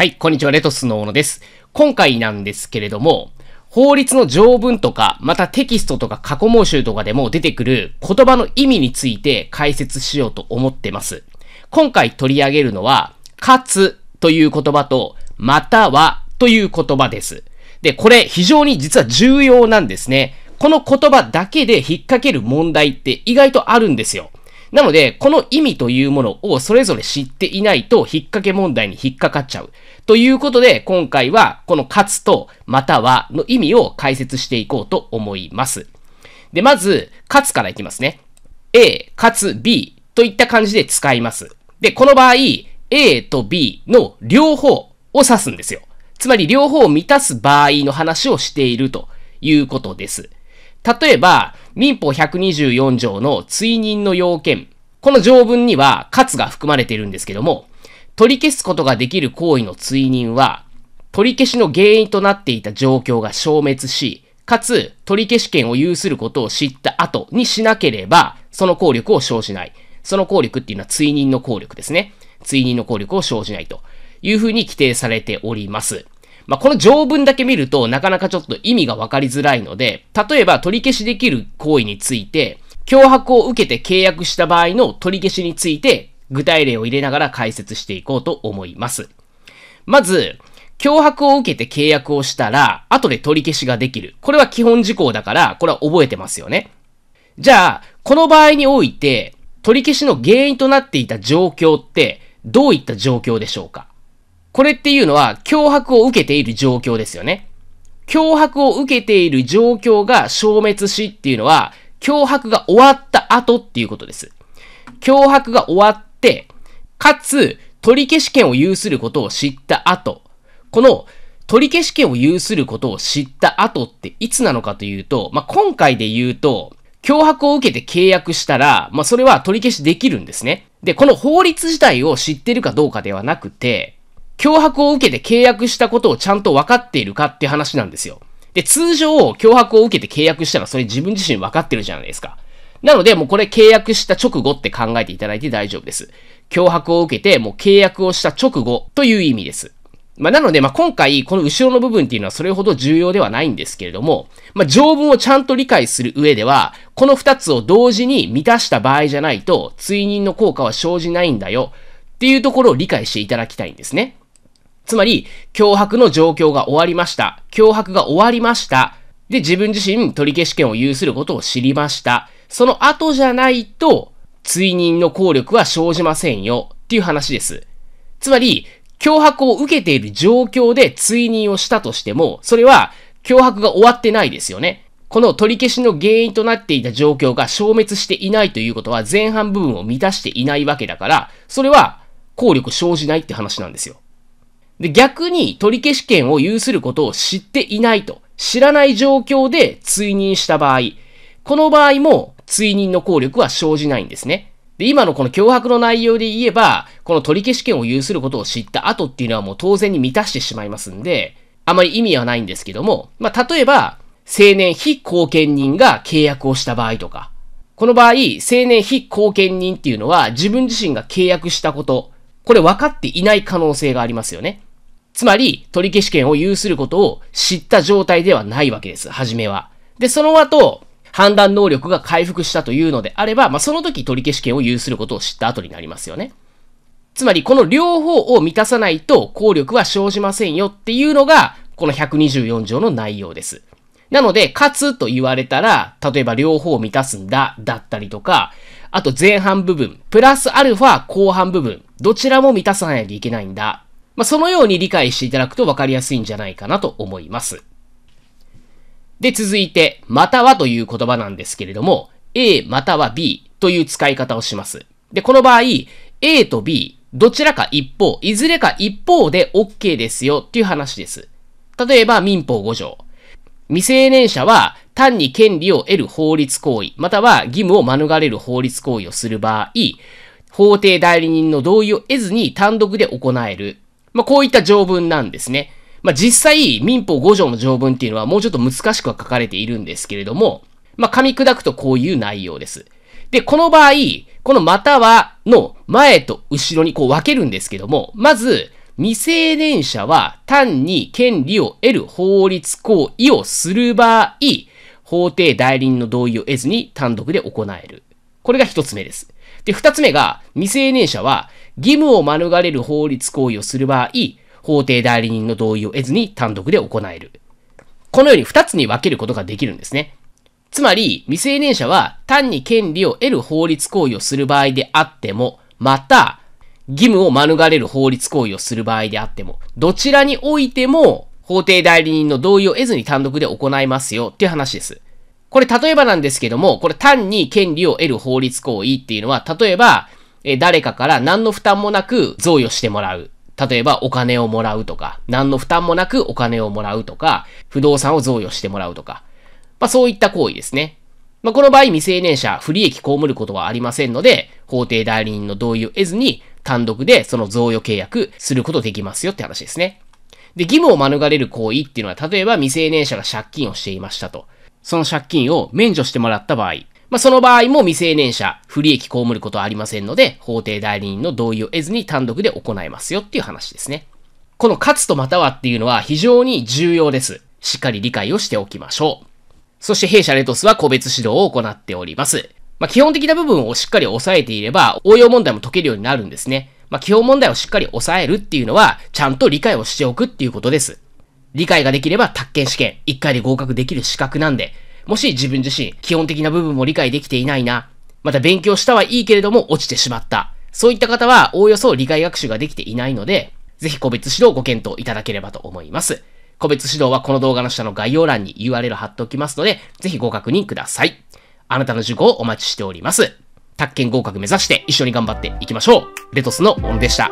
はい、こんにちは、レトスの小野です。今回なんですけれども、法律の条文とか、またテキストとか過去問集とかでも出てくる言葉の意味について解説しようと思ってます。今回取り上げるのは、かつという言葉と、またはという言葉です。で、これ非常に実は重要なんですね。この言葉だけで引っ掛ける問題って意外とあるんですよ。なので、この意味というものをそれぞれ知っていないと、引っ掛け問題に引っかかっちゃう。ということで、今回は、この勝つと、またはの意味を解説していこうと思います。で、まず、勝つからいきますね。A、かつ B といった感じで使います。で、この場合、A と B の両方を指すんですよ。つまり両方を満たす場合の話をしているということです。例えば、民法124条の追認の要件、この条文には、かつが含まれているんですけども、取り消すことができる行為の追認は、取り消しの原因となっていた状況が消滅し、かつ、取り消し権を有することを知った後にしなければ、その効力を生じない。その効力っていうのは追認の効力ですね。追認の効力を生じないというふうに規定されております。まあ、この条文だけ見るとなかなかちょっと意味がわかりづらいので、例えば取り消しできる行為について、脅迫を受けて契約した場合の取り消しについて具体例を入れながら解説していこうと思います。まず、脅迫を受けて契約をしたら、後で取り消しができる。これは基本事項だから、これは覚えてますよね。じゃあ、この場合において、取り消しの原因となっていた状況って、どういった状況でしょうかこれっていうのは脅迫を受けている状況ですよね。脅迫を受けている状況が消滅しっていうのは、脅迫が終わった後っていうことです。脅迫が終わって、かつ、取り消し権を有することを知った後、この取り消し権を有することを知った後っていつなのかというと、まあ、今回で言うと、脅迫を受けて契約したら、まあ、それは取り消しできるんですね。で、この法律自体を知ってるかどうかではなくて、脅迫を受けて契約したことをちゃんと分かっているかって話なんですよ。で、通常、脅迫を受けて契約したらそれ自分自身分かってるじゃないですか。なので、もうこれ契約した直後って考えていただいて大丈夫です。脅迫を受けて、もう契約をした直後という意味です。まあ、なので、まあ、今回、この後ろの部分っていうのはそれほど重要ではないんですけれども、まあ、条文をちゃんと理解する上では、この二つを同時に満たした場合じゃないと、追認の効果は生じないんだよ、っていうところを理解していただきたいんですね。つまり、脅迫の状況が終わりました。脅迫が終わりました。で、自分自身取り消し権を有することを知りました。その後じゃないと、追認の効力は生じませんよっていう話です。つまり、脅迫を受けている状況で追認をしたとしても、それは脅迫が終わってないですよね。この取り消しの原因となっていた状況が消滅していないということは前半部分を満たしていないわけだから、それは効力生じないって話なんですよ。で、逆に取り消し権を有することを知っていないと、知らない状況で追認した場合、この場合も追認の効力は生じないんですね。で、今のこの脅迫の内容で言えば、この取り消し権を有することを知った後っていうのはもう当然に満たしてしまいますんで、あまり意味はないんですけども、まあ、例えば、青年非後見人が契約をした場合とか、この場合、青年非後見人っていうのは自分自身が契約したこと、これ分かっていない可能性がありますよね。つまり、取消権を有することを知った状態ではないわけです、初めは。で、その後、判断能力が回復したというのであれば、まあ、その時取消権を有することを知った後になりますよね。つまり、この両方を満たさないと効力は生じませんよっていうのが、この124条の内容です。なので、勝つと言われたら、例えば両方を満たすんだ、だったりとか、あと前半部分、プラスアルファ後半部分、どちらも満たさないといけないんだ、まあ、そのように理解していただくと分かりやすいんじゃないかなと思います。で、続いて、またはという言葉なんですけれども、A または B という使い方をします。で、この場合、A と B、どちらか一方、いずれか一方で OK ですよっていう話です。例えば民法5条。未成年者は単に権利を得る法律行為、または義務を免れる法律行為をする場合、法定代理人の同意を得ずに単独で行えるまあ、こういった条文なんですね。まあ、実際、民法5条の条文っていうのはもうちょっと難しくは書かれているんですけれども、まあ、噛み砕くとこういう内容です。で、この場合、このまたはの前と後ろにこう分けるんですけども、まず、未成年者は単に権利を得る法律行為をする場合、法定代理人の同意を得ずに単独で行える。これが一つ目です。で、二つ目が、未成年者は義務を免れる法律行為をする場合、法定代理人の同意を得ずに単独で行える。このように二つに分けることができるんですね。つまり、未成年者は単に権利を得る法律行為をする場合であっても、また、義務を免れる法律行為をする場合であっても、どちらにおいても法定代理人の同意を得ずに単独で行いますよっていう話です。これ例えばなんですけども、これ単に権利を得る法律行為っていうのは、例えば、え誰かから何の負担もなく贈与してもらう。例えばお金をもらうとか、何の負担もなくお金をもらうとか、不動産を贈与してもらうとか。まあそういった行為ですね。まあ、この場合未成年者、不利益被ることはありませんので、法定代理人の同意を得ずに、単独でその贈与契約することできますよって話ですね。で、義務を免れる行為っていうのは、例えば未成年者が借金をしていましたと。その借金を免除してもらった場合、まあ、その場合も未成年者、不利益被ることはありませんので、法定代理人の同意を得ずに単独で行いますよっていう話ですね。この勝つとまたはっていうのは非常に重要です。しっかり理解をしておきましょう。そして弊社レトスは個別指導を行っております。まあ、基本的な部分をしっかり押さえていれば、応用問題も解けるようになるんですね。まあ、基本問題をしっかり押さえるっていうのは、ちゃんと理解をしておくっていうことです。理解ができれば、宅建試験、1回で合格できる資格なんで、もし自分自身、基本的な部分も理解できていないな、また勉強したはいいけれども落ちてしまった。そういった方は、おおよそ理解学習ができていないので、ぜひ個別指導をご検討いただければと思います。個別指導はこの動画の下の概要欄に URL 貼っておきますので、ぜひご確認ください。あなたの受講をお待ちしております。宅建合格目指して一緒に頑張っていきましょう。レトスのオンでした。